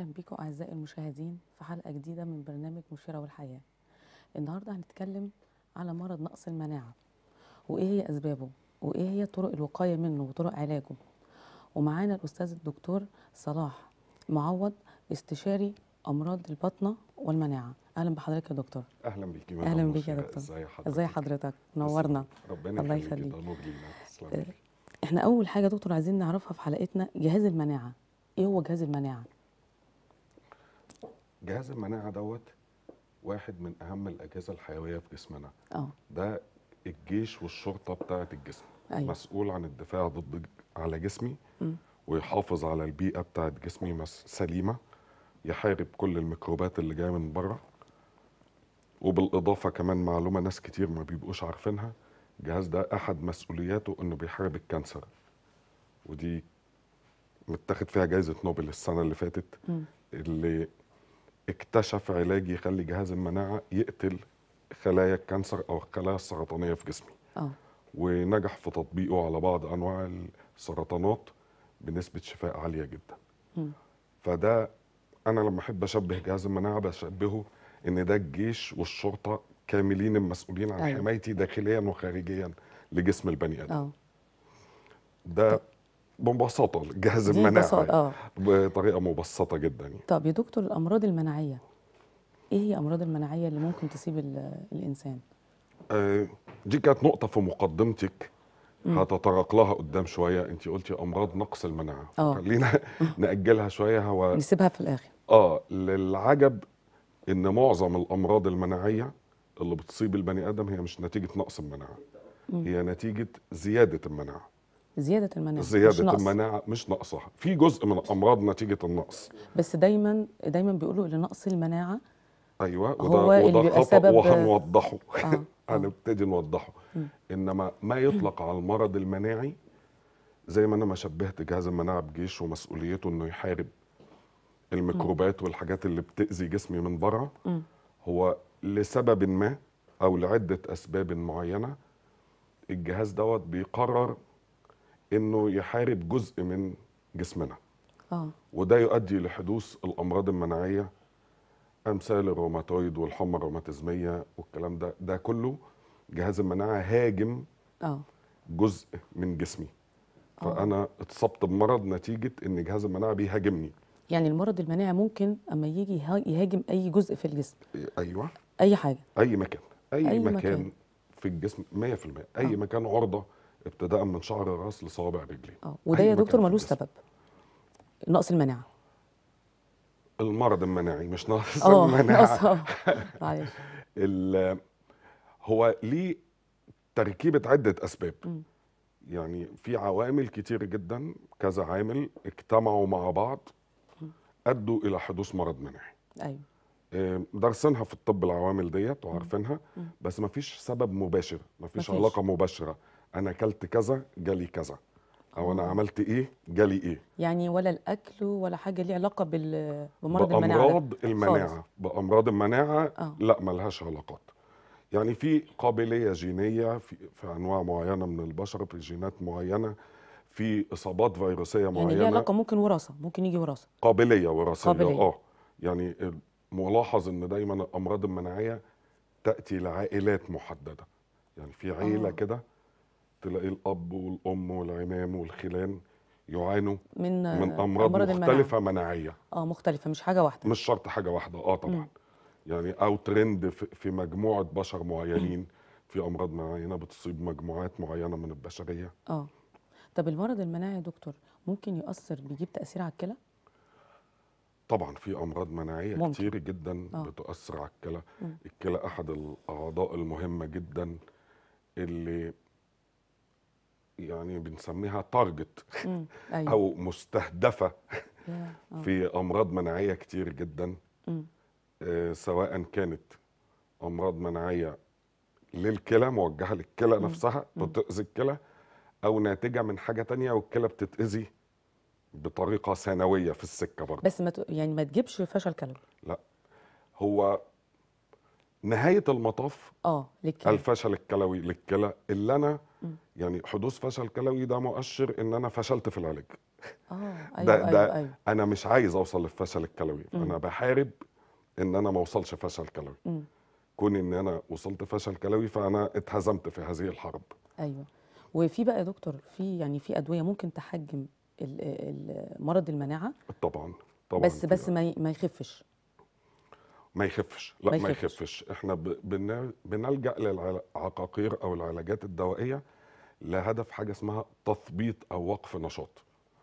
أهلا بيكم أعزائي المشاهدين في حلقة جديدة من برنامج مشيرة والحياة النهاردة هنتكلم على مرض نقص المناعة وإيه هي أسبابه وإيه هي طرق الوقاية منه وطرق علاجه ومعانا الأستاذ الدكتور صلاح معوض استشاري أمراض البطنة والمناعة اهلا بحضرتك يا دكتور اهلا بيكي اهلا بيك يا دكتور ازي حضرتك ازي حضرتك نورنا ربنا الله يخليك احنا اول حاجه يا دكتور عايزين نعرفها في حلقتنا جهاز المناعه ايه هو جهاز المناعه جهاز المناعه دوت واحد من اهم الاجهزه الحيويه في جسمنا اه ده الجيش والشرطه بتاعه الجسم أيوة. مسؤول عن الدفاع ضد على جسمي م. ويحافظ على البيئه بتاعه جسمي سليمه يحارب كل الميكروبات اللي جايه من بره وبالاضافه كمان معلومه ناس كتير ما بيبقوش عارفينها الجهاز ده احد مسؤولياته انه بيحارب الكانسر ودي متاخد فيها جائزه نوبل السنه اللي فاتت م. اللي اكتشف علاج يخلي جهاز المناعه يقتل خلايا الكانسر او الخلايا السرطانيه في جسمي أوه. ونجح في تطبيقه على بعض انواع السرطانات بنسبه شفاء عاليه جدا م. فده انا لما احب اشبه جهاز المناعه بشبهه ان ده الجيش والشرطه كاملين المسؤولين عن أيوة. حمايتي داخليا وخارجيا لجسم البني ادم ده ببساطه جهاز المناعه آه. بطريقه مبسطه جدا يعني. طب يا دكتور الامراض المناعيه ايه هي الامراض المناعيه اللي ممكن تصيب الانسان آه دي كانت نقطه في مقدمتك هتطرق لها قدام شويه انت قلتي امراض نقص المناعه آه. خلينا ناجلها شويه هو نسيبها في الاخر اه للعجب ان معظم الامراض المناعيه اللي بتصيب البني ادم هي مش نتيجه نقص المناعه هي نتيجه زياده المناعه زياده المناعه زياده مش المناعه مش ناقصها في جزء من الامراض نتيجه النقص بس دايما دايما بيقولوا ان نقص المناعه ايوه وده هو وده اللي خطا سبب وهنوضحه آه. هنبتدي آه. نوضحه م. انما ما يطلق على المرض المناعي زي ما انا ما شبهت جهاز المناعه بجيش ومسؤوليته انه يحارب الميكروبات والحاجات اللي بتاذي جسمي من بره هو لسبب ما او لعده اسباب معينه الجهاز دوت بيقرر انه يحارب جزء من جسمنا اه وده يؤدي لحدوث الامراض المناعيه امثال الروماتويد والحمى الروماتيزميه والكلام ده ده كله جهاز المناعه هاجم اه جزء من جسمي أوه. فانا اتصبت بمرض نتيجه ان جهاز المناعه بيهاجمني يعني المرض المناعي ممكن اما يجي يهاجم اي جزء في الجسم ايوه اي حاجه اي مكان اي, أي مكان, مكان في الجسم 100% اي أوه. مكان عرضه ابتداء من شعر الراس لصوابع رجلي اه وده يا دكتور ملوش سبب نقص المناعه المرض المناعي مش نقص آه، المناعه آه، معلش هو ليه تركيبه عده اسباب م. يعني في عوامل كتير جدا كذا عامل اجتمعوا مع بعض ادوا الى حدوث مرض مناعي ايوه آه، دارسينها في الطب العوامل ديت وعارفينها بس ما فيش سبب مباشر ما فيش علاقه مباشره انا اكلت كذا جالي كذا او انا عملت ايه جالي ايه يعني ولا الاكل ولا حاجه ليها علاقه بال... بمرض بأمراض المناعه بامراض المناعه بامراض المناعه آه. لا ملهاش علاقات يعني في قابليه جينيه في, في انواع معينه من البشر في جينات معينه في اصابات فيروسيه معينه يعني ليها علاقه ممكن وراثه ممكن يجي وراثه قابليه وراثيه قابلية. اه يعني ملاحظ ان دايما الامراض المناعيه تاتي لعائلات محدده يعني في عيله آه. كده تلاقي الاب والام والعمام والخلان يعانوا من من امراض, مختلفه مناعيه اه مختلفه مش حاجه واحده مش شرط حاجه واحده اه طبعا م. يعني او ترند في مجموعه بشر معينين في امراض معينه بتصيب مجموعات معينه من البشريه اه طب المرض المناعي يا دكتور ممكن يؤثر بيجيب تاثير على الكلى طبعا في امراض مناعيه ممكن. كتير جدا أوه. بتاثر على الكلى الكلى احد الاعضاء المهمه جدا اللي يعني بنسميها تارجت أيوة. او مستهدفه في امراض مناعيه كتير جدا آه، سواء كانت امراض مناعيه للكلى موجهه للكلى نفسها بتاذي الكلى او ناتجه من حاجه تانية والكلى بتتاذي بطريقه ثانويه في السكه برضه بس ما يعني ما تجيبش فشل كلوي لا هو نهايه المطاف اه للكلى الفشل الكلوي للكلى اللي انا يعني حدوث فشل كلوي ده مؤشر ان انا فشلت في العلاج اه أيوة ده, أيوة ده أيوة. انا مش عايز اوصل للفشل الكلوي م. انا بحارب ان انا ما اوصلش فشل كلوي م. كون ان انا وصلت فشل كلوي فانا اتهزمت في هذه الحرب ايوه وفي بقى يا دكتور في يعني في ادويه ممكن تحجم مرض المناعه طبعا طبعا بس بس ما ما يخفش ما يخفش لا ما يخفش, ما يخفش. احنا بنلجا للعقاقير او العلاجات الدوائيه لهدف حاجه اسمها تثبيط او وقف نشاط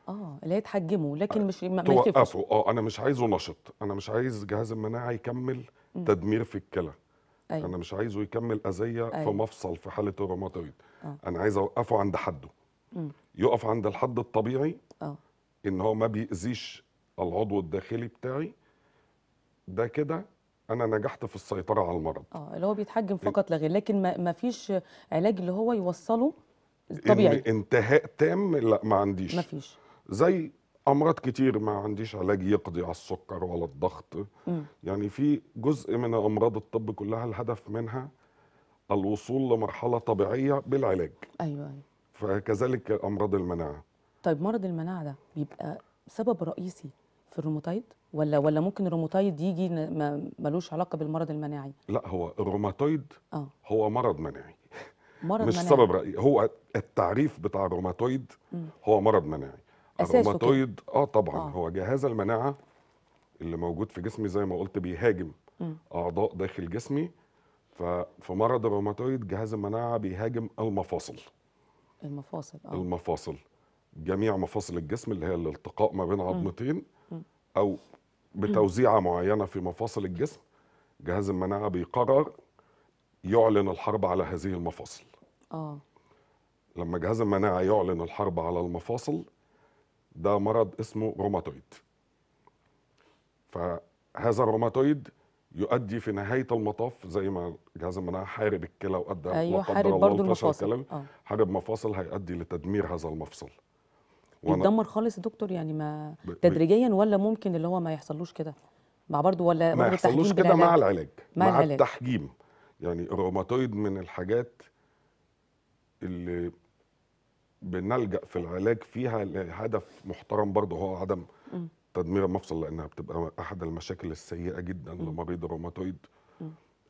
اه اللي هي تحجمه لكن مش ما توقفه اه انا مش عايزه نشط انا مش عايز جهاز المناعه يكمل م. تدمير في الكلى أيوة. انا مش عايزه يكمل اذيه أيوة. في مفصل في حاله الروماتويد آه. انا عايز اوقفه عند حده م. يقف عند الحد الطبيعي آه. ان هو ما بيأذيش العضو الداخلي بتاعي ده كده انا نجحت في السيطره على المرض اه اللي هو بيتحجم إيه؟ فقط لا غير لكن ما فيش علاج اللي هو يوصله طبيعي انتهاء تام لا ما عنديش مفيش زي امراض كتير ما عنديش علاج يقضي على السكر ولا الضغط يعني في جزء من امراض الطب كلها الهدف منها الوصول لمرحله طبيعيه بالعلاج ايوه, أيوة. فكذلك امراض المناعه طيب مرض المناعه ده بيبقى سبب رئيسي في الروماتويد ولا ولا ممكن الروماتويد يجي ملوش علاقه بالمرض المناعي لا هو الروماتويد آه. هو مرض مناعي مرض مش مناعي. سبب رأي هو التعريف بتاع الروماتويد هو مرض مناعي الروماتويد اه طبعا آه. هو جهاز المناعه اللي موجود في جسمي زي ما قلت بيهاجم م. اعضاء داخل جسمي ففي مرض الروماتويد جهاز المناعه بيهاجم المفاصل المفاصل آه. المفاصل جميع مفاصل الجسم اللي هي الالتقاء ما بين عظمتين او بتوزيعه معينه في مفاصل الجسم جهاز المناعه بيقرر يعلن الحرب على هذه المفاصل آه. لما جهاز المناعه يعلن الحرب على المفاصل ده مرض اسمه روماتويد فهذا الروماتويد يؤدي في نهايه المطاف زي ما جهاز المناعه حارب الكلى وادى أيوة حارب برضه المفاصل آه. حارب مفاصل هيؤدي لتدمير هذا المفصل يتدمر خالص يا دكتور يعني ما تدريجيا ولا ممكن اللي هو ما يحصلوش كده مع برضه ولا ما يحصلوش كده مع العلاج مع, مع العلاج. التحجيم يعني الروماتويد من الحاجات اللي بنلجا في العلاج فيها لهدف محترم برضه هو عدم تدمير المفصل لانها بتبقى احد المشاكل السيئه جدا لمريض الروماتويد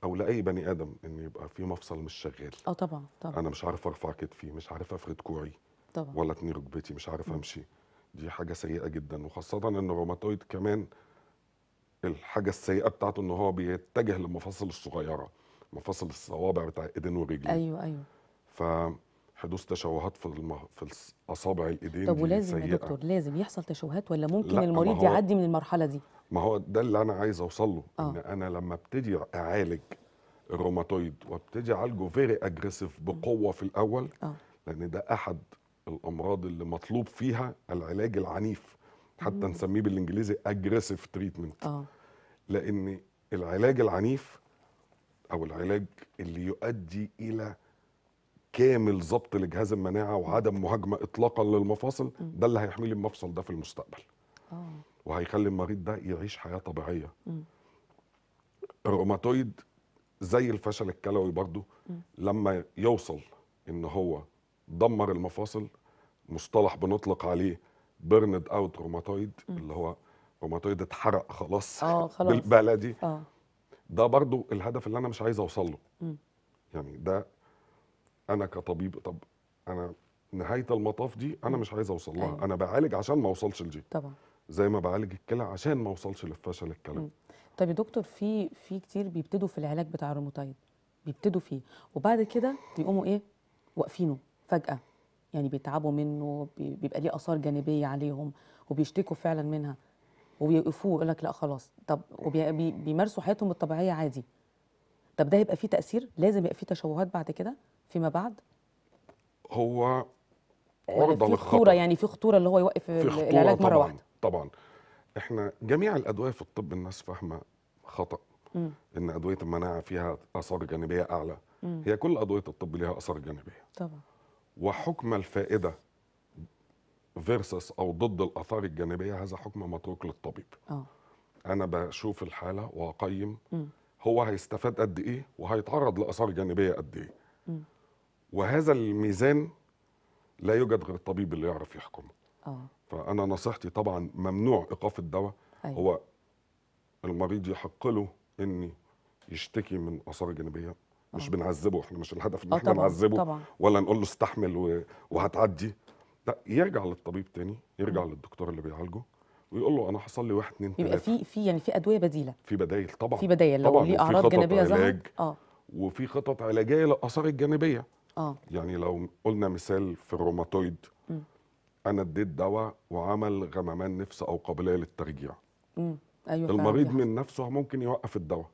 او لاي بني ادم ان يبقى في مفصل مش شغال اه طبعا طبعا انا مش عارف ارفع كتفي مش عارف افرد كوعي طبعا ولا اتني ركبتي مش عارف امشي دي حاجه سيئه جدا وخاصه ان الروماتويد كمان الحاجه السيئه بتاعته ان هو بيتجه للمفاصل الصغيره مفاصل الصوابع بتاع ايدين ورجلين ايوه ايوه ف حدوث تشوهات في المه... في اصابع الايدين طب ولازم يا دكتور لازم يحصل تشوهات ولا ممكن المريض هو... يعدي من المرحله دي ما هو ده اللي انا عايز اوصل له آه. ان انا لما ابتدي اعالج الروماتويد وابتدي اعالجه فيري اجريسيف بقوه في الاول آه. لان ده احد الامراض اللي مطلوب فيها العلاج العنيف حتى مم. نسميه بالانجليزي اجريسيف تريتمنت آه. لان العلاج العنيف او العلاج اللي يؤدي الى كامل ضبط لجهاز المناعه وعدم مهاجمه اطلاقا للمفاصل ده اللي هيحمي لي المفصل ده في المستقبل أوه. وهيخلي المريض ده يعيش حياه طبيعيه الروماتويد زي الفشل الكلوي برضه لما يوصل ان هو دمر المفاصل مصطلح بنطلق عليه بيرند اوت روماتويد اللي هو روماتويد اتحرق خلاص, آه خلاص. بالبلدي آه. ده برضو الهدف اللي انا مش عايز اوصل له يعني ده انا كطبيب طب انا نهايه المطاف دي انا مش عايز اوصل لها أيوه. انا بعالج عشان ما اوصلش لدي طبعا زي ما بعالج الكلى عشان ما اوصلش للفشل الكلى طب يا دكتور في في كتير بيبتدوا في العلاج بتاع الروماتايد بيبتدوا فيه وبعد كده بيقوموا ايه واقفينه فجاه يعني بيتعبوا منه بيبقى ليه اثار جانبيه عليهم وبيشتكوا فعلا منها وبيوقفوه يقول لك لا خلاص طب وبيمارسوا حياتهم الطبيعيه عادي طب ده هيبقى فيه تاثير لازم يبقى فيه تشوهات بعد كده فيما بعد؟ هو آه، عرضه للخطر خطوره يعني في خطوره اللي هو يوقف العلاج مره واحده طبعا احنا جميع الادويه في الطب الناس فاهمه خطا مم. ان ادويه المناعه فيها اثار جانبيه اعلى مم. هي كل ادويه الطب ليها اثار جانبيه طبعا وحكم الفائده فيرسس او ضد الاثار الجانبيه هذا حكم متروك للطبيب اه انا بشوف الحاله واقيم هو هيستفاد قد ايه وهيتعرض لاثار جانبيه قد ايه وهذا الميزان لا يوجد غير الطبيب اللي يعرف يحكمه اه فانا نصيحتي طبعا ممنوع ايقاف الدواء أيوة. هو المريض يحق له ان يشتكي من اثار جانبيه مش آه. بنعذبه احنا مش الهدف ان آه احنا نعذبه طبعًا. ولا نقول له استحمل وهتعدي لا يرجع للطبيب تاني يرجع م. آه. للدكتور اللي بيعالجه ويقول له انا حصل لي واحد اتنين يبقى في في يعني في ادويه بديله في بدايل طبعا في بدايل لو ليه اعراض جانبيه ظهرت اه وفي خطط علاجيه للاثار الجانبيه آه. يعني لو قلنا مثال في الروماتويد م. انا اديت دواء وعمل غممان نفس او قابليه للترجيع أيوة المريض فعلا. من نفسه ممكن يوقف الدواء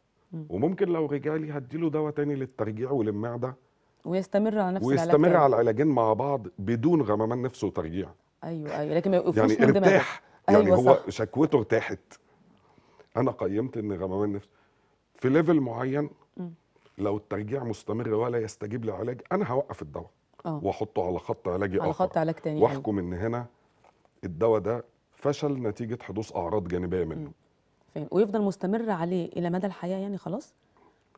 وممكن لو رجع لي هديله دواء تاني للترجيع وللمعده ويستمر على نفس ويستمر على العلاجين مع بعض بدون غممان نفس وترجيع ايوه ايوه لكن ما يوقفوش يعني من ارتاح أيوة، يعني أيوة هو صح. شكوته ارتاحت انا قيمت ان غمامان نفس في ليفل معين م. لو الترجيع مستمر ولا يستجيب للعلاج انا هوقف الدواء آه. واحطه على خط علاجي على آخر خط علاج تاني واحكم أيوه. ان هنا الدواء ده فشل نتيجه حدوث اعراض جانبيه منه فاهم ويفضل مستمر عليه الى مدى الحياه يعني خلاص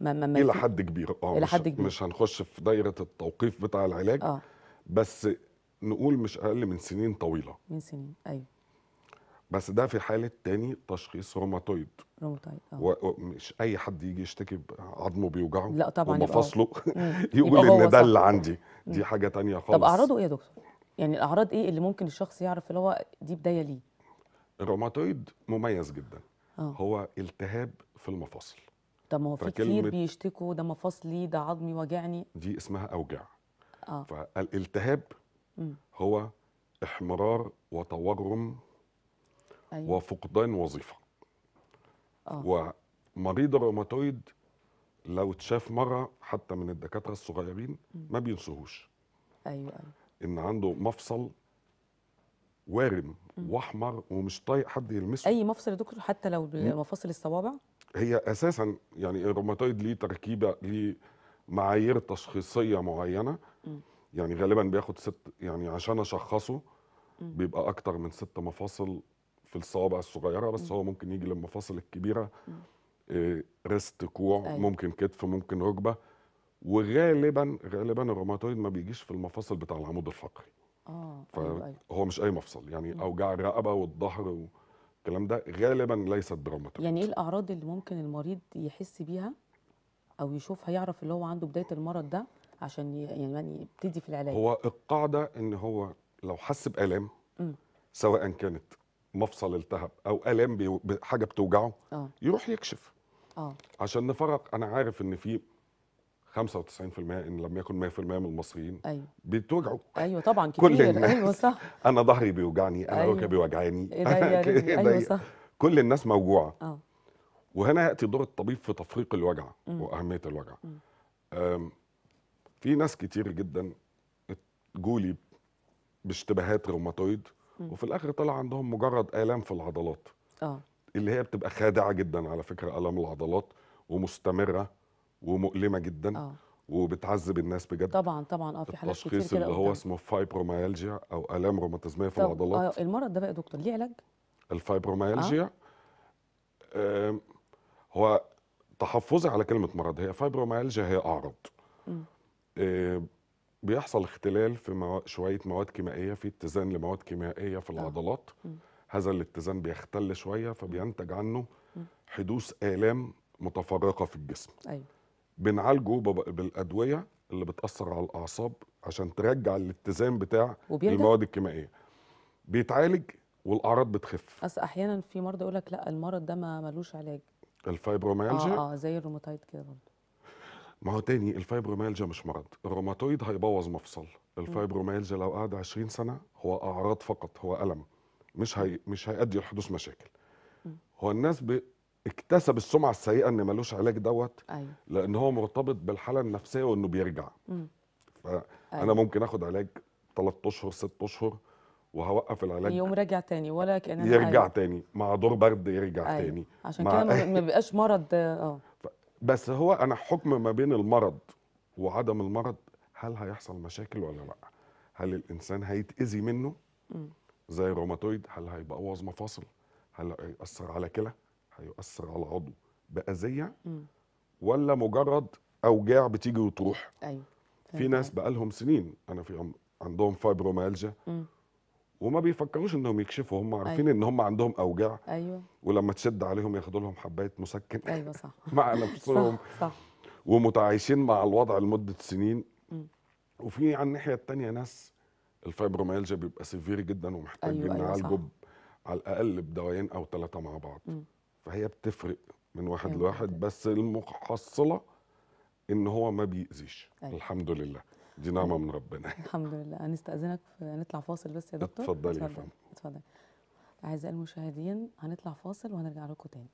ما ما الى حد كبير اه إلى حد كبير. مش هنخش في دايره التوقيف بتاع العلاج آه. بس نقول مش اقل من سنين طويله من سنين ايوه بس ده في حاله تاني تشخيص روماتويد روماتويد اه مش اي حد يجي يشتكي عظمه بيوجعه لا طبعا ومفاصله يقول ان ده اللي عندي دي مم. حاجه تانية خالص طب اعراضه ايه يا دكتور يعني الاعراض ايه اللي ممكن الشخص يعرف اللي هو دي بدايه ليه الروماتويد مميز جدا أوه. هو التهاب في المفاصل طب ما هو في كتير بيشتكوا ده مفاصلي ده عظمي واجعني دي اسمها اوجاع اه فالالتهاب مم. هو احمرار وتورم أيوة. وفقدان وظيفه آه. ومريض الروماتويد لو اتشاف مره حتى من الدكاتره الصغيرين ما بينسوهوش ايوه ايوه ان عنده مفصل وارم واحمر ومش طايق حد يلمسه اي مفصل يا دكتور حتى لو مفاصل الصوابع هي اساسا يعني الروماتويد ليه تركيبه ليه معايير تشخيصيه معينه يعني غالبا بياخد ست يعني عشان اشخصه بيبقى اكتر من ست مفاصل في الصوابع الصغيره بس هو ممكن يجي للمفاصل الكبيره آه، ريست كوع أيوة. ممكن كتف ممكن ركبه وغالبا غالبا الروماتويد ما بيجيش في المفاصل بتاع العمود الفقري اه فهو أيوة، أيوة. مش اي مفصل يعني اوجاع الرقبه والظهر والكلام ده غالبا ليست بروماتويد يعني ايه الاعراض اللي ممكن المريض يحس بيها او يشوفها يعرف اللي هو عنده بدايه المرض ده عشان يعني, يعني يبتدي في العلاج هو القاعده ان هو لو حس بالام سواء كانت مفصل التهب او الام حاجه بتوجعه أوه. يروح يكشف أوه. عشان نفرق انا عارف ان في 95% ان لم يكن 100% من المصريين أيوة. بيتوجعوا ايوه طبعا كتير كل ايوه صح انا ظهري بيوجعني انا أيوة. ركبي وجعاني إيه ايوه صح كل الناس موجوعه أوه. وهنا ياتي دور الطبيب في تفريق الوجع م. واهميه الوجع في ناس كتير جدا جولي باشتباهات روماتويد وفي الاخر طلع عندهم مجرد الام في العضلات اه اللي هي بتبقى خادعه جدا على فكره الام العضلات ومستمره ومؤلمه جدا آه. وبتعذب الناس بجد طبعا طبعا اه في حالات كتير كده اللي هو اسمه فايبروميالجيا او الام روماتيزميه في العضلات آه المرض ده بقى يا دكتور ليه علاج الفايبروميالجيا آه. آه هو تحفظي على كلمه مرض هي فايبروميالجيا هي اعراض آه بيحصل اختلال في مو... شويه مواد كيميائيه في اتزان لمواد كيميائيه في آه. العضلات هذا الاتزان بيختل شويه فبينتج عنه حدوث الام متفرقه في الجسم ايوه بنعالجه بالادويه اللي بتاثر على الاعصاب عشان ترجع الاتزان بتاع وبيرجع؟ المواد الكيميائيه بيتعالج والاعراض بتخف اصل احيانا في مرضى يقول لك لا المرض ده ما ملوش علاج الفايبروميالجيا اه اه زي الروماتايد كده برضه ما هو تاني الفايبروميالجا مش مرض الروماتويد هيبوظ مفصل الفايبروميالجا لو قعد 20 سنه هو اعراض فقط هو الم مش هي مش هيؤدي لحدوث مشاكل هو الناس ب... اكتسب السمعه السيئه ان ملوش علاج دوت أيوة. لان هو مرتبط بالحاله النفسيه وانه بيرجع أيوة. فانا ممكن اخد علاج 3 اشهر 6 اشهر وهوقف العلاج يوم راجع تاني ولا كان يرجع أيوة. تاني مع دور برد يرجع أيوة. تاني عشان كده ما بيبقاش مرض اه بس هو انا حكم ما بين المرض وعدم المرض هل هيحصل مشاكل ولا لا هل الانسان هيتاذي منه زي الروماتويد هل هيبوظ مفاصل هل هيأثر على كلى هيؤثر على عضو بأذية ولا مجرد أوجاع بتيجي وتروح أيوة. في ناس بقالهم سنين أنا في عندهم فايبروميالجيا وما بيفكروش انهم يكشفوا هم عارفين أيوة. ان هم عندهم اوجاع ايوه ولما تشد عليهم ياخدوا لهم حبايه مسكن ايوه صح مع نفسهم صح, صح. ومتعايشين مع الوضع لمده سنين م. وفي على الناحيه الثانيه ناس الفايبروميالجيا بيبقى سيفير جدا ومحتاجين أيوة, أيوة نعالجه أيوة على الاقل بدوايين او ثلاثه مع بعض م. فهي بتفرق من واحد أيوة لواحد بس المحصله ان هو ما بيأذيش أيوة. الحمد لله دي نعمه من ربنا الحمد لله هنستاذنك نطلع فاصل بس يا دكتور اتفضلي اتفضلي اعزائي المشاهدين هنطلع فاصل وهنرجع لكم تاني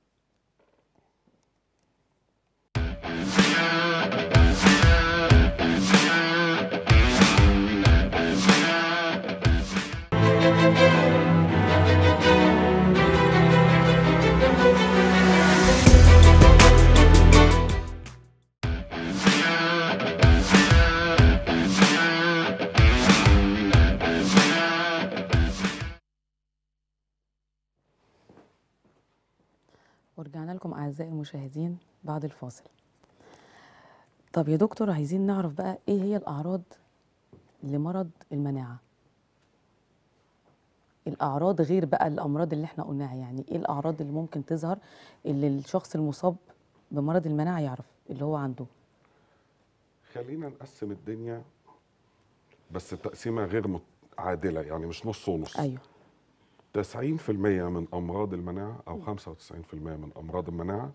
رجعنا لكم اعزائي المشاهدين بعد الفاصل طب يا دكتور عايزين نعرف بقى ايه هي الاعراض لمرض المناعه الاعراض غير بقى الامراض اللي احنا قلناها يعني ايه الاعراض اللي ممكن تظهر اللي الشخص المصاب بمرض المناعه يعرف اللي هو عنده خلينا نقسم الدنيا بس تقسيمه غير عادله يعني مش نص ونص ايوه 90% من امراض المناعه او 95% من امراض المناعه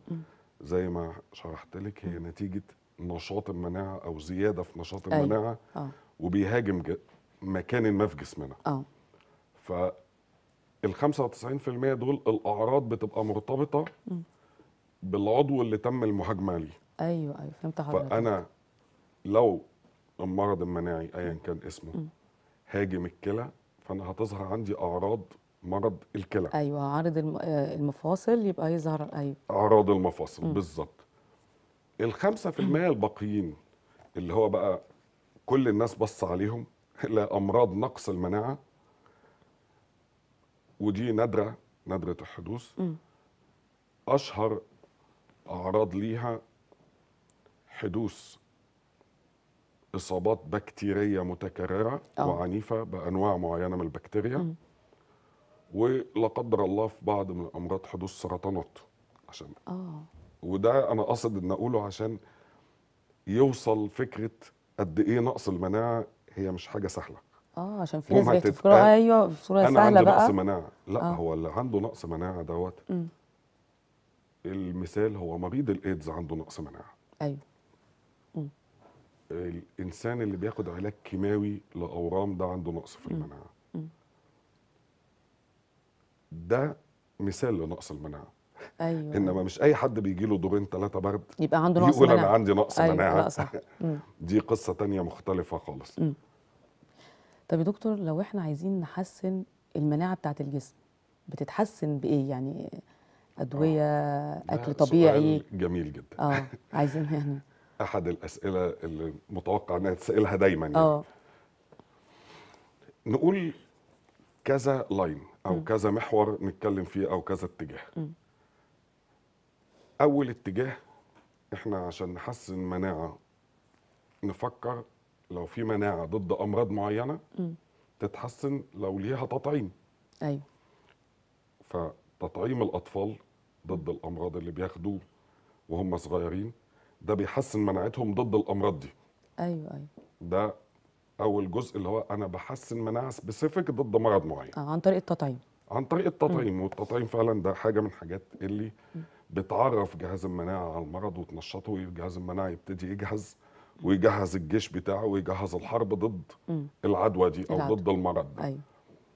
زي ما شرحت لك هي نتيجه نشاط المناعه او زياده في نشاط أيوة. المناعه أيوة. وبيهاجم مكان ما في جسمنا اه ال 95% دول الاعراض بتبقى مرتبطه م. بالعضو اللي تم المهاجمه عليه ايوه ايوه فهمت حضرتك فانا لو المرض المناعي ايا كان اسمه م. هاجم الكلى فانا هتظهر عندي اعراض مرض الكلى ايوه عارض آه، المفاصل يبقى يظهر ايوه اعراض المفاصل بالظبط الخمسة في المية الباقيين اللي هو بقى كل الناس بص عليهم لأمراض نقص المناعة ودي نادرة نادرة الحدوث أشهر أعراض ليها حدوث إصابات بكتيرية متكررة أوه. وعنيفة بأنواع معينة من البكتيريا م. ولا قدر الله في بعض من الامراض حدوث سرطانات عشان اه وده انا قصد ان اقوله عشان يوصل فكره قد ايه نقص المناعه هي مش حاجه سهله اه عشان في ناس بيفكروا ايوه بصوره سهله بقى انا عندي نقص مناعه لا آه. هو اللي عنده نقص مناعه دوت المثال هو مريض الايدز عنده نقص مناعه ايوه الانسان اللي بياخد علاج كيماوي لاورام ده عنده نقص في المناعه ده مثال لنقص المناعه ايوه انما مش اي حد بيجي له دورين ثلاثه برد يبقى عنده نقص يقول مناعه يقول انا عندي نقص أيوة مناعه دي قصه تانية مختلفه خالص م. طب يا دكتور لو احنا عايزين نحسن المناعه بتاعه الجسم بتتحسن بايه يعني ادويه آه. اكل طبيعي جميل جدا اه عايزين يعني احد الاسئله اللي متوقع انها تسالها دايما يعني اه نقول كذا لاين او م. كذا محور نتكلم فيه او كذا اتجاه م. اول اتجاه احنا عشان نحسن مناعه نفكر لو في مناعه ضد امراض معينه م. تتحسن لو ليها تطعيم ايوه فتطعيم الاطفال ضد الامراض اللي بياخدوه وهم صغيرين ده بيحسن مناعتهم ضد الامراض دي ايوه ايوه ده او الجزء اللي هو انا بحسن مناعه سبيسيفيك ضد مرض معين آه عن طريق التطعيم عن طريق التطعيم والتطعيم فعلا ده حاجه من الحاجات اللي بتعرف جهاز المناعه على المرض وتنشطه وجهاز المناعه يبتدي يجهز ويجهز الجيش بتاعه ويجهز الحرب ضد م. العدوى دي او العدوى. ضد المرض ده أيوة.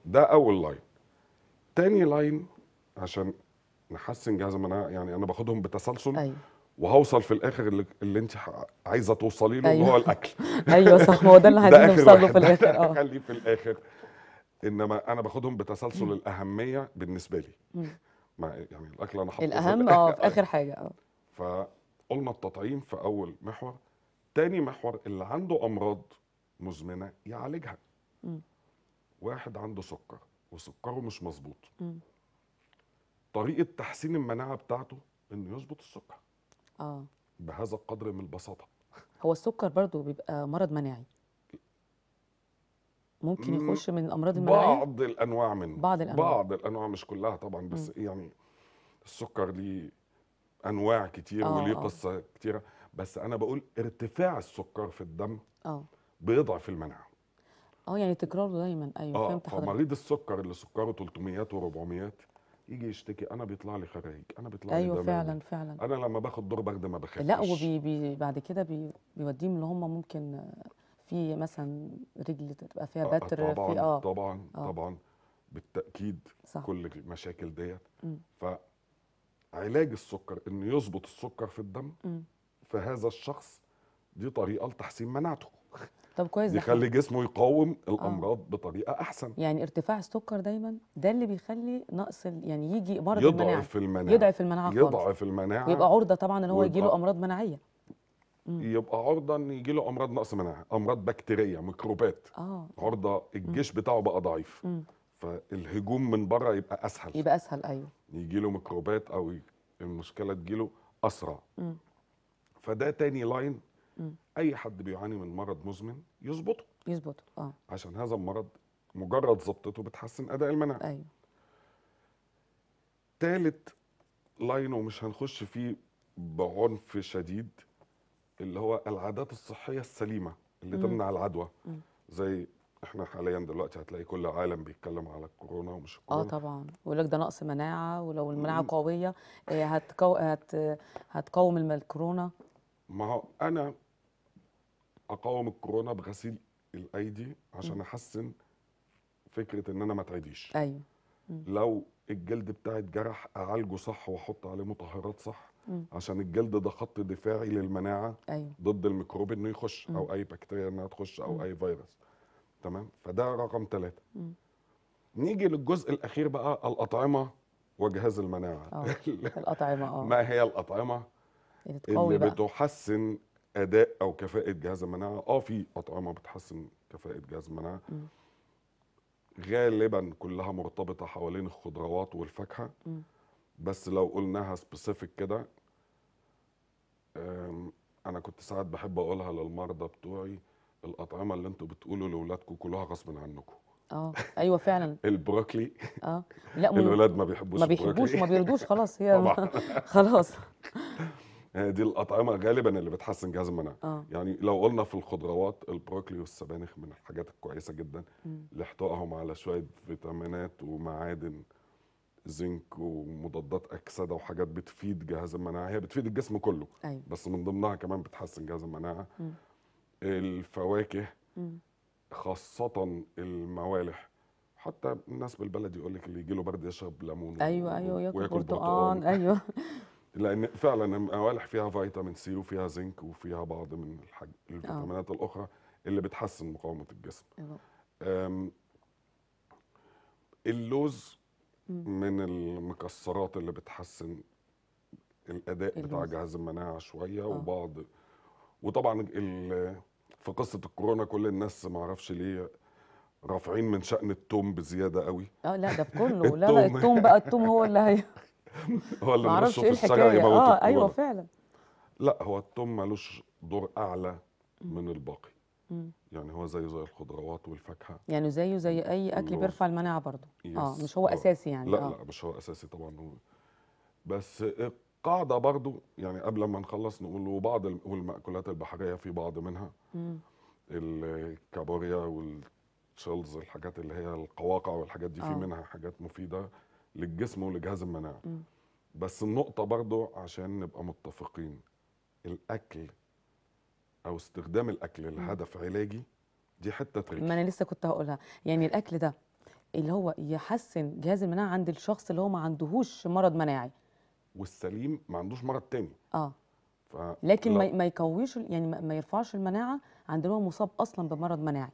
ده اول لاين تاني لاين عشان نحسن جهاز المناعه يعني انا باخدهم بتسلسل أيوة. وهوصل في الاخر اللي, اللي انت عايزه توصلي له أيوة. اللي هو أيوه. الاكل ايوه صح هو ده اللي هنوصل له في الاخر اه خليه في الاخر انما انا باخدهم بتسلسل الاهميه بالنسبه لي مع يعني الاكل انا حاطه الاهم اه في اخر حاجه اه فقلنا التطعيم في اول محور تاني محور اللي عنده امراض مزمنه يعالجها واحد عنده سكر وسكره مش مظبوط طريقه تحسين المناعه بتاعته انه يظبط السكر اه بهذا القدر من البساطه هو السكر برضو بيبقى مرض مناعي ممكن يخش من الامراض المناعيه بعض الانواع منه بعض الانواع بعض الانواع مش كلها طبعا بس م. يعني السكر ليه انواع كتير آه وليه آه. قصه كتيره بس انا بقول ارتفاع السكر في الدم اه بيضعف المناعه اه يعني تكراره دايما ايوه آه فهمت حضرتك مريض السكر اللي سكره 300 و400 يجي يشتكي انا بيطلع لي خرايج انا بيطلع لي ايوه فعلا فعلا انا لما باخد دور برد ما بخافش لا وبي بي بعد كده بي بيوديهم اللي هم ممكن في مثلا رجل تبقى فيها آه، بتر آه طبعا في آه طبعا آه طبعا بالتاكيد صح. كل المشاكل ديت فعلاج السكر انه يظبط السكر في الدم م. فهذا الشخص دي طريقه لتحسين مناعته طب كويس يخلي جسمه يقاوم آه. الامراض آه. بطريقه احسن يعني ارتفاع السكر دايما ده اللي بيخلي نقص يعني يجي مرض يضعف المناعه يضعف المناعه يضعف المناعه خالص يضعف المناعه يبقى عرضه طبعا ان هو يجي له امراض مناعيه مم. يبقى عرضه ان يجي له امراض نقص مناعه امراض بكتيريه ميكروبات آه. عرضه الجيش مم. بتاعه بقى ضعيف مم. فالهجوم من بره يبقى اسهل يبقى اسهل ايوه يجي له ميكروبات او المشكله تجي له اسرع مم. فده تاني لاين م. اي حد بيعاني من مرض مزمن يظبطه يظبطه اه عشان هذا المرض مجرد ظبطته بتحسن اداء المناعه ايوه ثالث لاين ومش هنخش فيه بعنف شديد اللي هو العادات الصحيه السليمه اللي م. تمنع العدوى م. زي احنا حاليا دلوقتي هتلاقي كل العالم بيتكلم على الكورونا ومش الكورونا اه طبعا ويقول لك ده نقص مناعه ولو المناعه قويه آه، هتكو... هت... هتقاوم الكورونا ما هو انا اقاوم الكورونا بغسيل الايدي عشان احسن فكره ان انا ما اتعديش ايوه لو الجلد بتاعي اتجرح اعالجه صح واحط عليه مطهرات صح مم. عشان الجلد ده خط دفاعي للمناعه أيوة. ضد الميكروب انه يخش مم. او اي بكتيريا انها تخش او مم. اي فيروس تمام فده رقم ثلاثة نيجي للجزء الاخير بقى الاطعمه وجهاز المناعه أوه. الاطعمه اه ما هي الاطعمه اللي, اللي بتحسن اداء او كفاءه جهاز المناعه اه في اطعمه بتحسن كفاءه جهاز المناعه غالبا كلها مرتبطه حوالين الخضروات والفاكهه بس لو قلناها سبيسيفيك كده انا كنت ساعات بحب اقولها للمرضى بتوعي الاطعمه اللي انتوا بتقولوا لاولادكم كلها غصب عنكم اه ايوه فعلا البروكلي اه لا الولاد ما بيحبوش ما بيحبوش وما بيرضوش خلاص هي خلاص هي يعني دي الاطعمه غالبا اللي بتحسن جهاز المناعه آه. يعني لو قلنا في الخضروات البروكلي والسبانخ من الحاجات الكويسه جدا لاحتوائهم على شويه فيتامينات ومعادن زنك ومضادات اكسده وحاجات بتفيد جهاز المناعه هي بتفيد الجسم كله أيوة. بس من ضمنها كمان بتحسن جهاز المناعه م. الفواكه م. خاصه الموالح حتى الناس بالبلد يقول لك اللي يجي له برد يشرب ليمون ايوه ايوه ياكل برتقال ايوه لان فعلا الموالح فيها فيتامين سي وفيها زنك وفيها بعض من الحاج... الفيتامينات آه. الاخرى اللي بتحسن مقاومه الجسم أيوة. اللوز من المكسرات اللي بتحسن الاداء اللوز. بتاع جهاز المناعه شويه أوه. وبعض وطبعا ال... في قصه الكورونا كل الناس ما اعرفش ليه رافعين من شأن التوم بزياده قوي اه لا ده في كله لا لا التوم بقى التوم هو اللي هي هو اللي نصه إيه في السجع يموت اه ايوه فعلا لا هو التوم ملوش دور اعلى من الباقي يعني هو زيه زي الخضروات والفاكهه يعني زيه زي اي اكل بيرفع المناعه برضه اه مش هو آه. اساسي يعني لا آه. لا مش هو اساسي طبعا هو بس القاعده برضه يعني قبل ما نخلص نقول وبعض والمأكولات البحريه في بعض منها الكابوريا والتشيلز الحاجات اللي هي القواقع والحاجات دي في آه. منها حاجات مفيده للجسم ولجهاز المناعه م. بس النقطه برضو عشان نبقى متفقين الاكل او استخدام الاكل لهدف علاجي دي حته تريكي ما انا لسه كنت هقولها يعني الاكل ده اللي هو يحسن جهاز المناعه عند الشخص اللي هو ما عندهوش مرض مناعي والسليم ما عندوش مرض تاني اه ف... لكن لا. ما يقويش يعني ما يرفعش المناعه عند اللي هو مصاب اصلا بمرض مناعي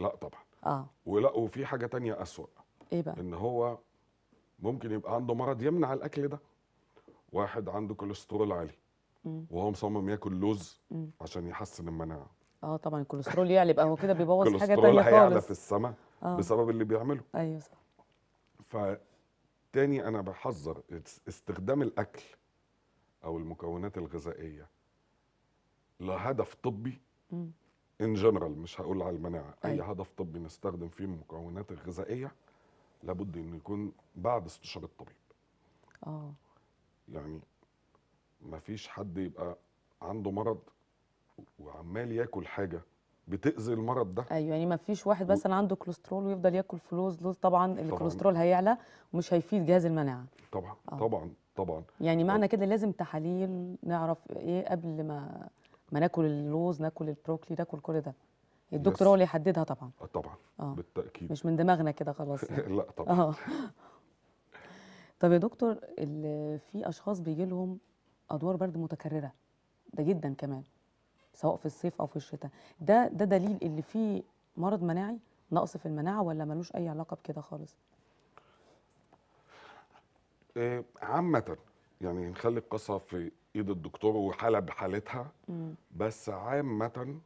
لا طبعا اه ولا وفي حاجه تانية اسوأ ايه بقى ان هو ممكن يبقى عنده مرض يمنع الاكل ده واحد عنده كوليسترول عالي وهو مصمم ياكل لوز عشان يحسن المناعه اه طبعا الكوليسترول يعلى يبقى هو كده بيبوظ حاجه ثانيه خالص هيعلى في السماء آه. بسبب اللي بيعمله ايوه صح ف تاني انا بحذر استخدام الاكل او المكونات الغذائيه لهدف طبي ان جنرال مش هقول على المناعه أي أيوة. هدف طبي نستخدم فيه المكونات الغذائيه لابد انه يكون بعد استشاره الطبيب اه يعني ما فيش حد يبقى عنده مرض وعمال ياكل حاجه بتاذي المرض ده ايوه يعني ما فيش واحد مثلا و... عنده كوليسترول ويفضل ياكل فلوز لوز طبعا, طبعًا. الكوليسترول هيعلى ومش هيفيد جهاز المناعه طبعا أوه. طبعا طبعا يعني معنى كده لازم تحاليل نعرف ايه قبل ما ما ناكل اللوز ناكل البروكلي ناكل كل ده الدكتور هو اللي يحددها طبعا آه، طبعا آه. بالتاكيد مش من دماغنا كده خلاص يعني. لا طبعا آه. طب يا دكتور اللي في اشخاص بيجي لهم ادوار برد متكرره ده جدا كمان سواء في الصيف او في الشتاء ده ده دليل اللي في مرض مناعي نقص في المناعه ولا ملوش اي علاقه بكده خالص آه، عامه يعني نخلي القصه في ايد الدكتور وحاله بحالتها بس عامه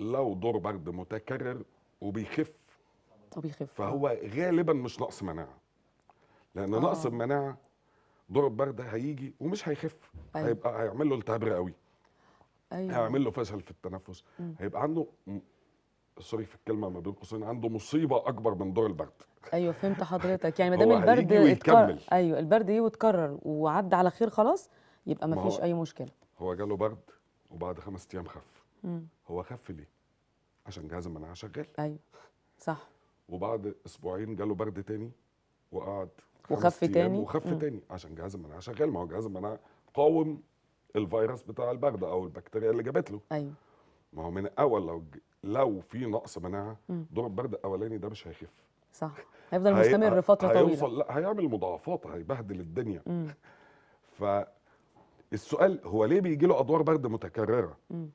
لو دور برد متكرر وبيخف وبيخف فهو غالبا مش نقص مناعه لان آه. نقص المناعه دور البرد هيجي ومش هيخف أيوة. هيبقى هيعمل له التهاب رئوي أيوة. هيعمل له فشل في التنفس م. هيبقى عنده سوري في الكلمه ما بين قوسين عنده مصيبه اكبر من دور البرد ايوه فهمت حضرتك يعني ما دام البرد اتكرر ايوه البرد ايه واتكرر وعدى على خير خلاص يبقى ما فيش اي مشكله هو جاله برد وبعد خمس ايام خف مم. هو خف ليه؟ عشان جهاز المناعه شغال ايوه صح وبعد اسبوعين جاله برد تاني وقعد وخف تاني وخف مم. تاني عشان جهاز المناعه شغال ما هو جهاز المناعه قاوم الفيروس بتاع البرد او البكتيريا اللي جابت له ايوه ما هو من الاول لو ج... لو في نقص مناعه دور البرد الاولاني ده مش هيخف صح هيفضل هي... مستمر فتره طويله هيوصل لا هيعمل مضاعفات هيبهدل الدنيا ف السؤال هو ليه بيجي له ادوار برد متكرره؟ مم.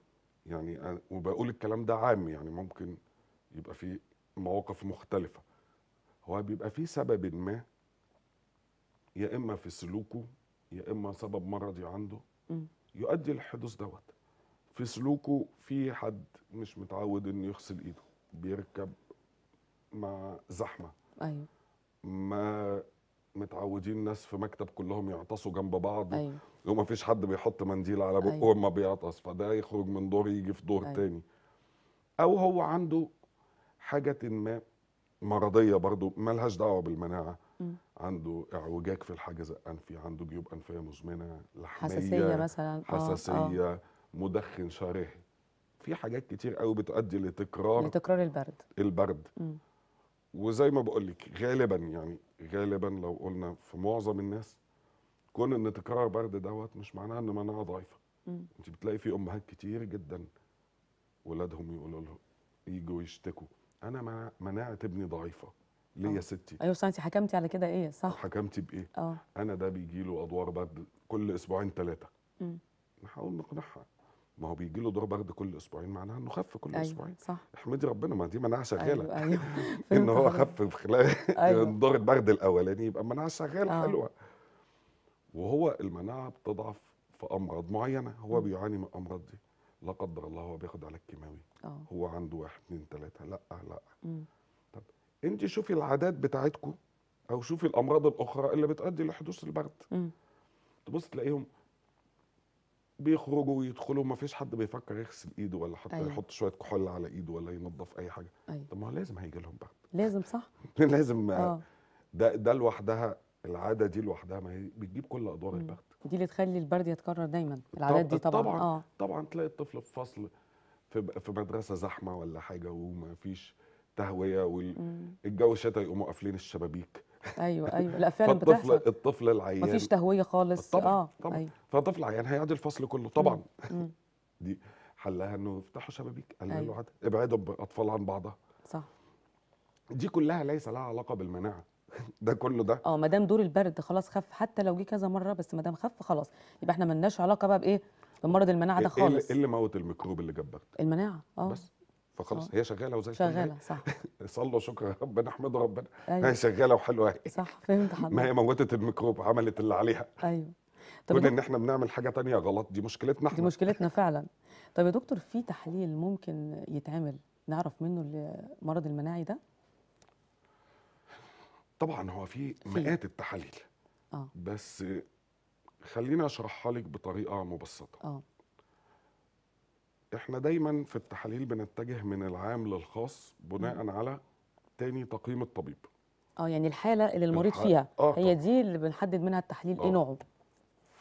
يعني وبقول الكلام ده عام يعني ممكن يبقى في مواقف مختلفة هو بيبقى في سبب ما يا إما في سلوكه يا إما سبب مرضي عنده يؤدي للحدوث دوت في سلوكه في حد مش متعود إنه يغسل إيده بيركب مع زحمة أيوه ما متعودين ناس في مكتب كلهم يعطسوا جنب بعض أيوه. لو فيش حد بيحط منديل على بقه أيوة. ما بيعطس فده يخرج من دور يجي في دور أيوة. تاني او هو عنده حاجه ما مرضيه برضو ملهاش دعوه بالمناعه م. عنده اعوجاج في الحاجز الانفي عنده جيوب انفيه مزمنه لحميه حساسيه مثلا آه، حساسيه أوه. مدخن شره في حاجات كتير قوي بتؤدي لتكرار لتكرار البرد البرد م. وزي ما بقول لك غالبا يعني غالبا لو قلنا في معظم الناس كون ان تكرار برد دوت مش معناه ان مناعه ضعيفه انت بتلاقي في امهات كتير جدا ولادهم يقولوا لهم يجوا يشتكوا انا مناعه ابني ضعيفه ليه يا آه. ستي ايوه صح انت حكمتي على كده ايه صح حكمتي بايه اه انا ده بيجي له ادوار برد كل اسبوعين ثلاثه نحاول نقنعها ما هو بيجي له دور برد كل اسبوعين معناها انه خف كل أيوة اسبوعين صح احمدي ربنا ما دي مناعه شغاله أيوة أيوة. ان هو خف في خلال أيوة. دور البرد الاولاني يبقى مناعه شغاله آه. حلوه وهو المناعه بتضعف في امراض معينه هو بيعاني من الامراض دي لا قدر الله هو بياخد علاج كيماوي أوه. هو عنده واحد اتنين تلاته لا لا م. طب انت شوفي العادات بتاعتكم او شوفي الامراض الاخرى اللي بتؤدي لحدوث البرد تبص تلاقيهم بيخرجوا ويدخلوا ما فيش حد بيفكر يغسل ايده ولا حتى أيوة. يحط شويه كحول على ايده ولا ينظف اي حاجه أيوة. طب ما هو لازم هيجي لهم برد لازم صح لازم آه. ده ده لوحدها العاده دي لوحدها ما هي بتجيب كل ادوار البخت دي اللي تخلي البرد يتكرر دايما العادات دي طبعا طبعا آه. طبعا تلاقي الطفل في فصل في في مدرسه زحمه ولا حاجه وما فيش تهويه والجو شتا يقوموا قافلين الشبابيك ايوه ايوه لا فعلا الطفل بتحصل الطفل العيان مفيش تهويه خالص طبعا اه طبعا أيوة. فالطفل العيان هيقعد الفصل كله طبعا مم. دي حلها انه يفتحوا شبابيك قال أيوة. له ابعدوا الاطفال عن بعضها صح دي كلها ليس لها علاقه بالمناعه ده كله ده اه ما دام دور البرد خلاص خف حتى لو جه كذا مره بس ما دام خف خلاص يبقى احنا ملناش علاقه بقى بايه بمرض إيه، المناعه ده إيه خالص ايه اللي موت الميكروب اللي جاب المناعه اه بس فخلاص اه. هي شغاله وزي شغاله صح صلوا شكرا ربنا احمد ربنا أيوة. هي شغاله وحلوه اهي يعني. صح فهمت حضرتك ما هي موتت الميكروب عملت اللي عليها ايوه طب ان احنا بنعمل حاجه تانية غلط دي مشكلتنا احنا دي مشكلتنا فعلا طب يا دكتور في تحليل ممكن يتعمل نعرف منه مرض المناعي ده طبعا هو في مئات التحاليل اه بس خليني اشرحها لك بطريقه مبسطه اه احنا دايما في التحاليل بنتجه من العام للخاص بناء م. على تاني تقييم الطبيب اه يعني الحاله اللي المريض الح... فيها آه هي دي اللي بنحدد منها التحليل إيه آه. ايه نوعه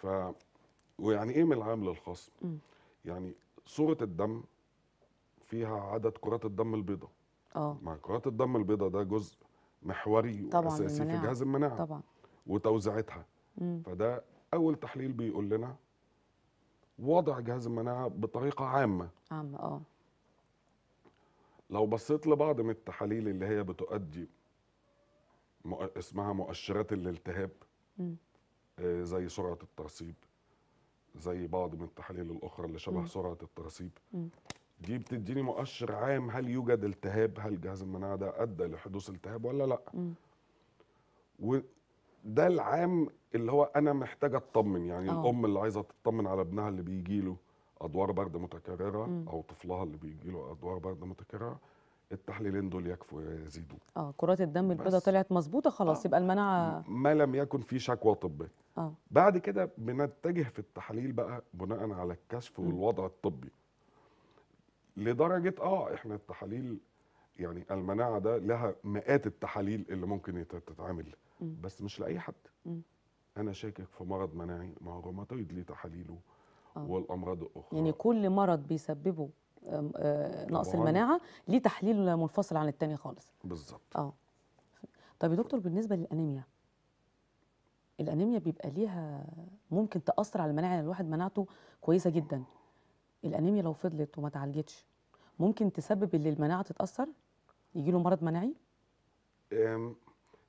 ف ويعني ايه من العام للخاص م. يعني صوره الدم فيها عدد كرات الدم البيضاء اه مع كرات الدم البيضاء ده جزء محوري طبعاً واساسي المناعة. في جهاز المناعه طبعا وتوزيعتها فده اول تحليل بيقول لنا وضع جهاز المناعه بطريقه عامه عامه اه لو بصيت لبعض من التحاليل اللي هي بتؤدي اسمها مؤشرات الالتهاب آه، زي سرعه الترسيب زي بعض من التحاليل الاخرى اللي شبه سرعه الترسيب دي بتديني مؤشر عام هل يوجد التهاب هل جهاز المناعه ده ادى لحدوث التهاب ولا لا م. وده العام اللي هو انا محتاجه اطمن يعني أوه. الام اللي عايزه تطمن على ابنها اللي بيجي له ادوار برد متكرره م. او طفلها اللي بيجي له ادوار برد متكرره التحليلين دول يكفوا يزيدوا اه كرات الدم البيضاء طلعت مظبوطه خلاص آه. يبقى المناعه ما لم يكن في شكوى طبيه آه. بعد كده بنتجه في التحاليل بقى بناء على الكشف والوضع الطبي لدرجه اه احنا التحاليل يعني المناعه ده لها مئات التحاليل اللي ممكن تتعمل بس مش لاي حد انا شاكك في مرض مناعي ما هو روماتويد ليه تحاليله آه. والامراض الاخرى يعني كل مرض بيسببه آه، نقص المناعه ليه تحليل منفصل عن التاني خالص بالظبط اه طب يا دكتور بالنسبه للانيميا الانيميا بيبقى ليها ممكن تاثر على المناعه يعني الواحد مناعته كويسه جدا الانيميا لو فضلت وما تعالجتش ممكن تسبب اللي المناعه تتاثر يجي له مرض مناعي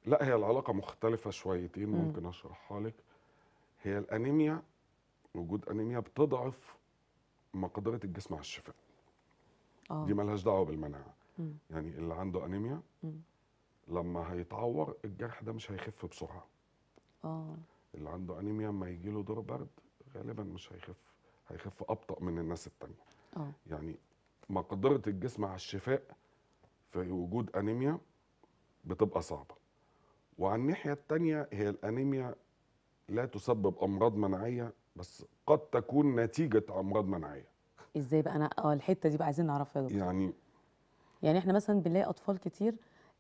لا هي العلاقه مختلفه شويتين ممكن اشرحها لك هي الانيميا وجود انيميا بتضعف مقدره الجسم على الشفاء آه. دي مالهاش دعوه بالمناعه يعني اللي عنده انيميا لما هيتعور الجرح ده مش هيخف بسرعه اه اللي عنده انيميا اما يجي له دور برد غالبا مش هيخف هيخف ابطا من الناس التانيه آه. يعني مقدره الجسم على الشفاء في وجود انيميا بتبقى صعبه وعلى الناحيه الثانيه هي الانيميا لا تسبب امراض مناعيه بس قد تكون نتيجه امراض مناعيه ازاي بقى انا اه الحته دي بقى عايزين نعرفها يا دكتور يعني يعني احنا مثلا بنلاقي اطفال كتير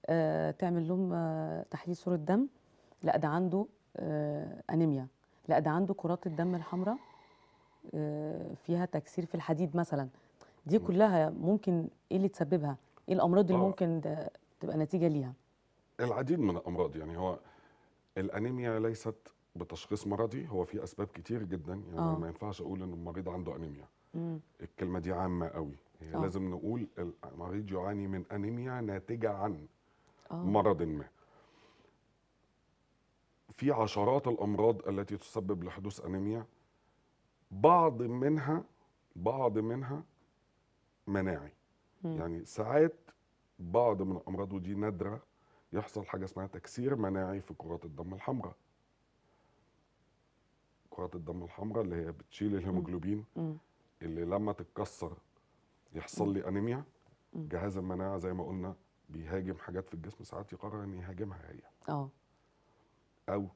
آه تعمل لهم آه تحليل صوره دم لا ده عنده آه انيميا لا ده عنده كرات الدم الحمراء آه فيها تكسير في الحديد مثلا دي كلها ممكن ايه اللي تسببها ايه الامراض اللي آه. ممكن تبقى نتيجه ليها العديد من الامراض يعني هو الانيميا ليست بتشخيص مرضي هو في اسباب كتير جدا يعني آه. ما ينفعش اقول ان المريض عنده انيميا مم. الكلمه دي عامه قوي يعني آه. لازم نقول المريض يعاني من انيميا ناتجه عن آه. مرض ما في عشرات الامراض التي تسبب لحدوث انيميا بعض منها بعض منها مناعي مم. يعني ساعات بعض من الامراض ودي نادره يحصل حاجه اسمها تكسير مناعي في كرات الدم الحمراء كرات الدم الحمراء اللي هي بتشيل الهيموجلوبين اللي لما تتكسر يحصل لي انيميا جهاز المناعه زي ما قلنا بيهاجم حاجات في الجسم ساعات يقرر ان يهاجمها هي اه او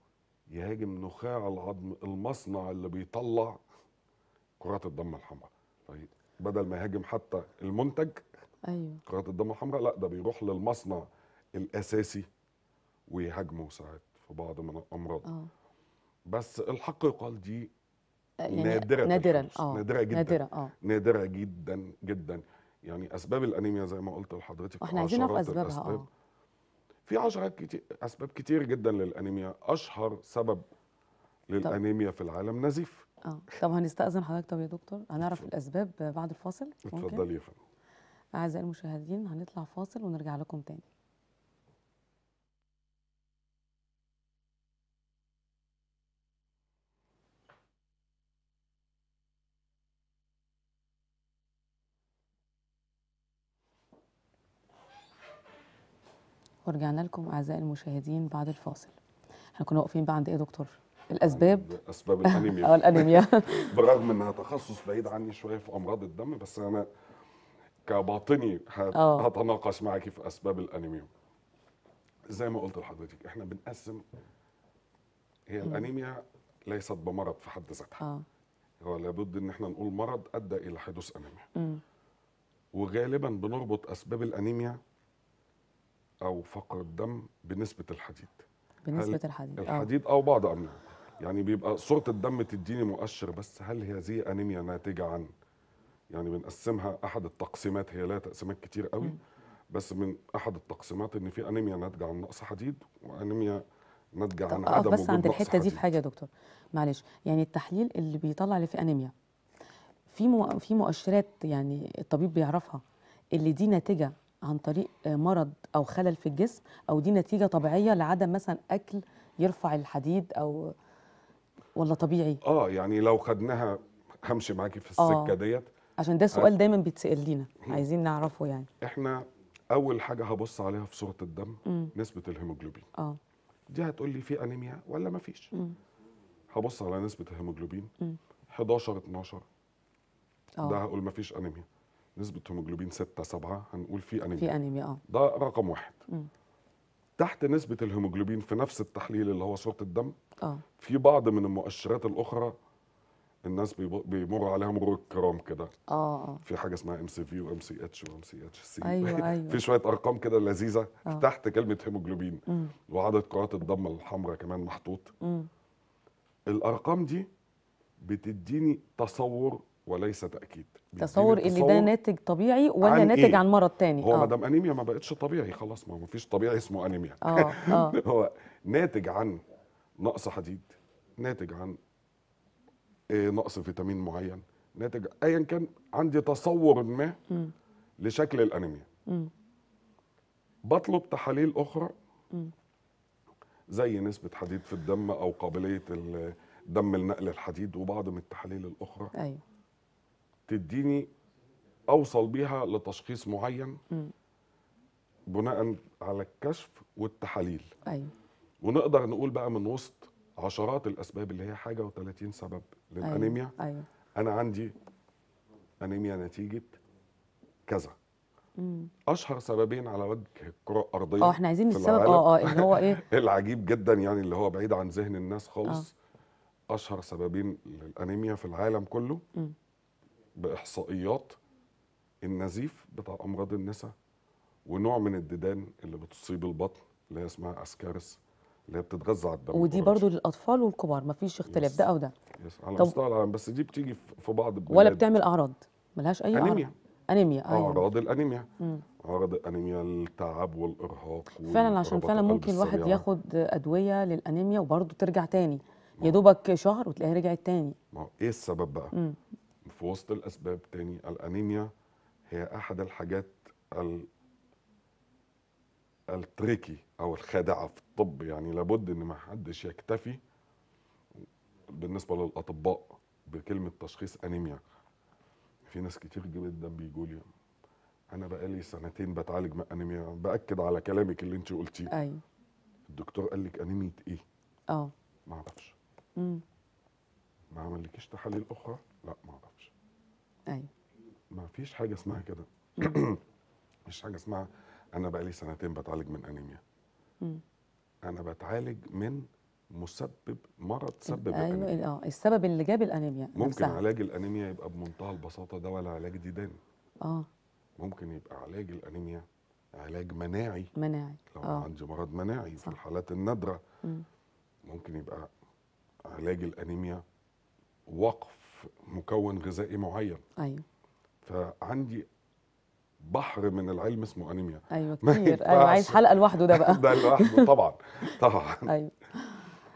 يهاجم نخاع العظم المصنع اللي بيطلع كرات الدم الحمراء طيب، بدل ما يهاجم حتى المنتج ايوه قناه الدم الحمراء لا ده بيروح للمصنع الاساسي ويهاجمه ساعات في بعض من الامراض أوه. بس الحق يقال دي آه، يعني نادرة نادرة, آه، نادرة جدا نادرة اه نادرة جدا جدا يعني اسباب الانيميا زي ما قلت لحضرتك احنا عايزين نعرف اسبابها اه في عشرات كتير اسباب كتير جدا للانيميا اشهر سبب للانيميا في العالم نزيف اه طب هنستأذن حضرتك طب يا دكتور هنعرف الأسباب بعد الفاصل اتفضل يا فندم أعزائي المشاهدين هنطلع فاصل ونرجع لكم تاني ورجعنا لكم أعزائي المشاهدين بعد الفاصل احنا كنا واقفين بقى عند ايه يا دكتور؟ الاسباب اسباب الانيميا اه الانيميا بالرغم انها تخصص بعيد عني شويه في امراض الدم بس انا كباطني آه. هتناقش معاكي في اسباب الانيميا زي ما قلت لحضرتك احنا بنقسم هي الانيميا ليست بمرض في حد ذاتها آه. هو لابد ان احنا نقول مرض ادى الى حدوث انيميا وغالبا بنربط اسباب الانيميا او فقر الدم بنسبه الحديد بنسبه الحديد آه. الحديد او بعض املاح يعني بيبقى صوره الدم تديني مؤشر بس هل هذه انيميا ناتجه عن يعني بنقسمها احد التقسيمات هي لها تقسيمات كتير قوي بس من احد التقسيمات ان في انيميا ناتجه عن نقص حديد وانيميا ناتجه عن عدم بس عند الحته دي في حاجه يا دكتور معلش يعني التحليل اللي بيطلع لي في انيميا في مو... في مؤشرات يعني الطبيب بيعرفها اللي دي ناتجه عن طريق مرض او خلل في الجسم او دي نتيجه طبيعيه لعدم مثلا اكل يرفع الحديد او ولا طبيعي؟ اه يعني لو خدناها همشي معاكي في السكه آه. ديت عشان ده سؤال آه. دايما بيتسال لينا عايزين نعرفه يعني احنا اول حاجه هبص عليها في صوره الدم م. نسبه الهيموجلوبين اه دي هتقول لي في انيميا ولا ما فيش هبص على نسبه الهيموجلوبين 11 12 أوه. ده هقول ما فيش انيميا نسبه هيموجلوبين 6 7 هنقول في انيميا في انيميا اه ده رقم واحد م. تحت نسبه الهيموجلوبين في نفس التحليل اللي هو صوره الدم اه في بعض من المؤشرات الاخرى الناس بيمروا عليها مرور الكرام كده اه, آه. في حاجه اسمها ام سي في وام سي اتش وام سي اتش سي ايوه ايوه في شويه ارقام كده لذيذه أوه. تحت كلمه هيموجلوبين وعدد كرات الدم الحمراء كمان محطوط م. الارقام دي بتديني تصور وليس تاكيد تصور ان ده ناتج طبيعي ولا عن ناتج إيه؟ عن مرض تاني هو آه. ما دام انيميا ما بقتش طبيعي خلاص ما هو مفيش طبيعي اسمه انيميا آه آه. هو ناتج عن نقص حديد ناتج عن إيه نقص فيتامين معين ناتج ايا كان عندي تصور ما م. لشكل الانيميا م. بطلب تحاليل اخرى م. زي نسبه حديد في الدم او قابليه دم النقل الحديد وبعض من التحاليل الاخرى ايوه تديني اوصل بيها لتشخيص معين بناء على الكشف والتحاليل ايوه ونقدر نقول بقى من وسط عشرات الاسباب اللي هي حاجه و30 سبب للانيميا أيوة. أيوة. انا عندي انيميا نتيجه كذا مم. اشهر سببين على وجه الكره الارضيه اه احنا عايزين السبب اه اه اللي هو ايه العجيب جدا يعني اللي هو بعيد عن ذهن الناس خالص آه. اشهر سببين للانيميا في العالم كله مم. باحصائيات النزيف بتاع امراض النساء ونوع من الديدان اللي بتصيب البطن اللي هي اسمها اسكارس اللي هي بتتغذى على الدم ودي برضو للاطفال والكبار مفيش اختلاف ده او ده يس. على طب مستوى العالم بس دي بتيجي في بعض البلاد ولا بتعمل اعراض ملهاش اي انيميا انيميا ايوه اعراض الانيميا اعراض الانيميا التعب والارهاق فعلا عشان فعلا ممكن الواحد ياخد ادويه للانيميا وبرضه ترجع تاني يا دوبك شهر وتلاقيها رجعت تاني ما هو ايه السبب بقى؟ مم. في وسط الاسباب تاني الانيميا هي احد الحاجات ال... التريكي او الخادعه في الطب يعني لابد ان ما حدش يكتفي بالنسبه للاطباء بكلمه تشخيص انيميا في ناس كتير جدا بيقول لي انا بقالي سنتين بتعالج من انيميا باكد على كلامك اللي انت قلتيه ايوه الدكتور قال لك انيميا ايه اه ما اعرفش ما عملكيش تحاليل اخرى لا ما اعرفش ايوه ما فيش حاجه اسمها كده مش نعم. حاجه اسمها انا بقالي سنتين بتعالج من انيميا مم. انا بتعالج من مسبب مرض سبب ايوه اه السبب اللي جاب الانيميا ممكن نفسها. علاج الانيميا يبقى بمنتهى البساطه ده ولا علاج ديداني اه ممكن يبقى علاج الانيميا علاج مناعي مناعي لو أوه. عندي مرض مناعي صح. في الحالات النادره ممكن يبقى علاج الانيميا وقف مكون غذائي معين ايوه فعندي بحر من العلم اسمه انيميا ايوه كتير ايوه عايز حلقه لوحده ده بقى ده لوحده طبعا طبعا ايوه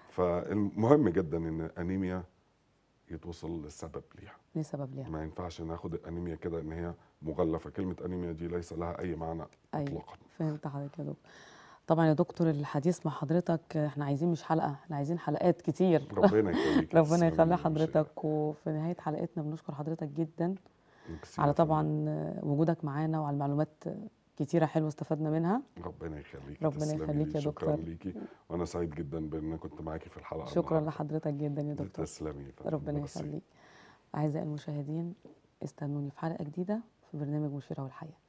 فالمهم جدا ان انيميا يتوصل للسبب ليها لسبب ليها ما ينفعش ناخد الانيميا كده ان هي مغلفه كلمه انيميا دي ليس لها اي معنى أيوة. اطلاقا فهمت حضرتك يا دكتور طبعا يا دكتور الحديث مع حضرتك احنا عايزين مش حلقه احنا عايزين حلقات كتير ربنا يخليك ربنا يخلي حضرتك وفي نهايه حلقتنا بنشكر حضرتك جدا على طبعا وجودك معانا وعلى المعلومات كتيرة حلوة استفدنا منها ربنا يخليك ربنا يخليك يا دكتور شكرا ليكي وانا سعيد جدا بان كنت معاكي في الحلقة شكرا معك. لحضرتك جدا يا دكتور تسلمي ربنا يخليك اعزائي المشاهدين استنوني في حلقة جديدة في برنامج مشيرة والحياة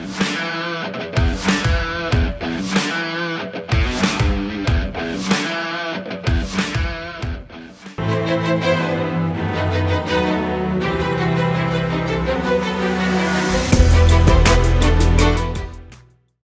Yeah.